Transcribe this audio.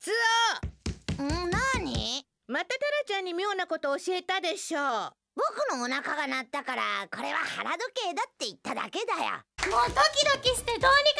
ツオん何またタラちゃんに妙なこと教えたでしょう僕のお腹が鳴ったからこれは腹時計だって言っただけだよもうドキドキしてどうにか